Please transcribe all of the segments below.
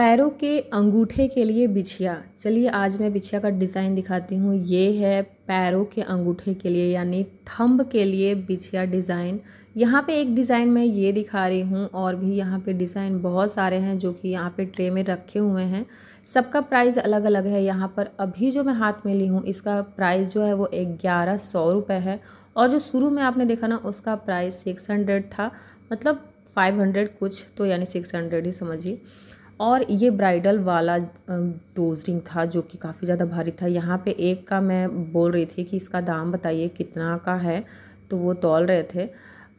पैरों के अंगूठे के लिए बिछिया चलिए आज मैं बिछिया का डिज़ाइन दिखाती हूँ ये है पैरों के अंगूठे के लिए यानी थंब के लिए बिछिया डिज़ाइन यहाँ पे एक डिज़ाइन मैं ये दिखा रही हूँ और भी यहाँ पे डिज़ाइन बहुत सारे हैं जो कि यहाँ पे ट्रे में रखे हुए हैं सबका प्राइस अलग अलग है यहाँ पर अभी जो मैं हाथ में ली हूँ इसका प्राइस जो है वो ग्यारह सौ रुपये है और जो शुरू में आपने देखा ना उसका प्राइस सिक्स हंड्रेड था मतलब फाइव हंड्रेड कुछ तो यानी सिक्स हंड्रेड ही समझिए और ये ब्राइडल वाला डोज रिंग था जो कि काफ़ी ज़्यादा भारी था यहाँ पे एक का मैं बोल रही थी कि इसका दाम बताइए कितना का है तो वो तोल रहे थे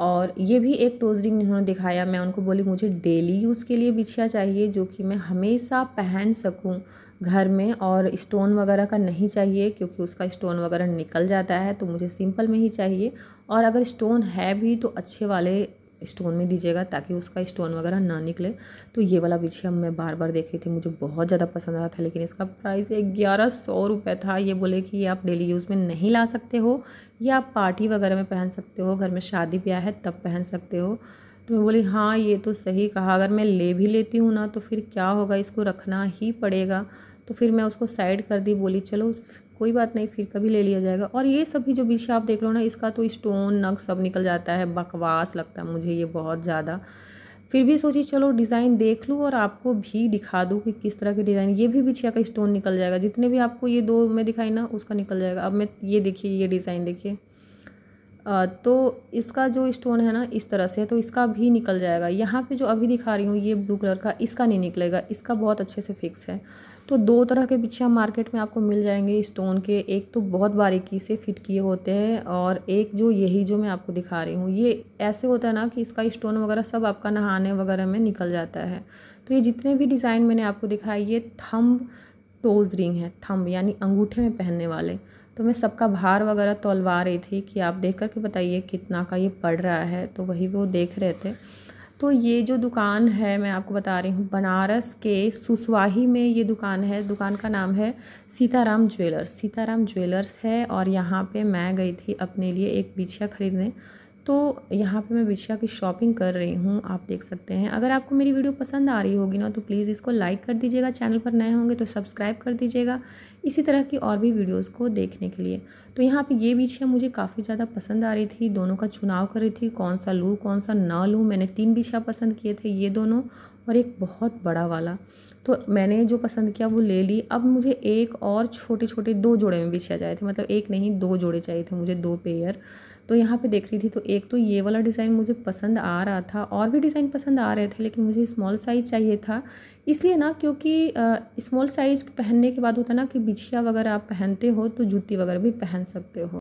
और ये भी एक टोज रिंग उन्होंने दिखाया मैं उनको बोली मुझे डेली यूज़ के लिए बिछिया चाहिए जो कि मैं हमेशा पहन सकूं घर में और स्टोन वगैरह का नहीं चाहिए क्योंकि उसका स्टोन वगैरह निकल जाता है तो मुझे सिंपल में ही चाहिए और अगर स्टोन है भी तो अच्छे वाले स्टोन में दीजिएगा ताकि उसका स्टोन वगैरह ना निकले तो ये वाला बिछिया मैं बार बार देख रही थी मुझे बहुत ज़्यादा पसंद आ रहा था लेकिन इसका प्राइस ग्यारह सौ रुपये था ये बोले कि ये आप डेली यूज़ में नहीं ला सकते हो या आप पार्टी वगैरह में पहन सकते हो घर में शादी ब्याह है तब पहन सकते हो तो मैं बोली हाँ ये तो सही कहा अगर मैं ले भी लेती हूँ ना तो फिर क्या होगा इसको रखना ही पड़ेगा तो फिर मैं उसको साइड कर दी बोली चलो कोई बात नहीं फिर कभी ले लिया जाएगा और ये सभी जो पीछे आप देख रहे हो ना इसका तो स्टोन नग सब निकल जाता है बकवास लगता है मुझे ये बहुत ज़्यादा फिर भी सोची चलो डिज़ाइन देख लूँ और आपको भी दिखा दूँ कि किस तरह के डिज़ाइन ये भी बिछिया का स्टोन निकल जाएगा जितने भी आपको ये दो में दिखाई ना उसका निकल जाएगा अब मैं ये देखिए ये डिज़ाइन देखिए तो इसका जो स्टोन है ना इस तरह से तो इसका भी निकल जाएगा यहाँ पे जो अभी दिखा रही हूँ ये ब्लू कलर का इसका नहीं निकलेगा इसका बहुत अच्छे से फिक्स है तो दो तरह के बिछिया मार्केट में आपको मिल जाएंगे स्टोन के एक तो बहुत बारीकी से फिट किए होते हैं और एक जो यही जो मैं आपको दिखा रही हूँ ये ऐसे होता है ना कि इसका स्टोन वगैरह सब आपका नहाने वगैरह में निकल जाता है तो ये जितने भी डिज़ाइन मैंने आपको दिखाई ये थम्ब टोज़ रिंग है थंब यानी अंगूठे में पहनने वाले तो मैं सबका भार वगैरह तोलवा रही थी कि आप देख करके बताइए कितना का ये पड़ रहा है तो वही वो देख रहे थे तो ये जो दुकान है मैं आपको बता रही हूँ बनारस के सुसवाही में ये दुकान है दुकान का नाम है सीताराम ज्वेलर्स सीताराम ज्वेलर्स है और यहाँ पे मैं गई थी अपने लिए एक बिछिया ख़रीदने तो यहाँ पे मैं विषया की शॉपिंग कर रही हूँ आप देख सकते हैं अगर आपको मेरी वीडियो पसंद आ रही होगी ना तो प्लीज़ इसको लाइक कर दीजिएगा चैनल पर नए होंगे तो सब्सक्राइब कर दीजिएगा इसी तरह की और भी वीडियोस को देखने के लिए तो यहाँ पे ये बिछिया मुझे काफ़ी ज़्यादा पसंद आ रही थी दोनों का चुनाव कर रही थी कौन सा लूँ कौन सा ना लूँ मैंने तीन बिछिया पसंद किए थे ये दोनों और एक बहुत बड़ा वाला तो मैंने जो पसंद किया वो ले ली अब मुझे एक और छोटे छोटे दो जोड़े में बिछिया चाहिए थे मतलब एक नहीं दो जोड़े चाहिए थे मुझे दो पेयर तो यहाँ पे देख रही थी तो एक तो ये वाला डिज़ाइन मुझे पसंद आ रहा था और भी डिज़ाइन पसंद आ रहे थे लेकिन मुझे स्मॉल साइज़ चाहिए था इसलिए ना क्योंकि स्मॉल साइज़ पहनने के बाद होता ना कि बिछिया वगैरह आप पहनते हो तो जूती वगैरह भी पहन सकते हो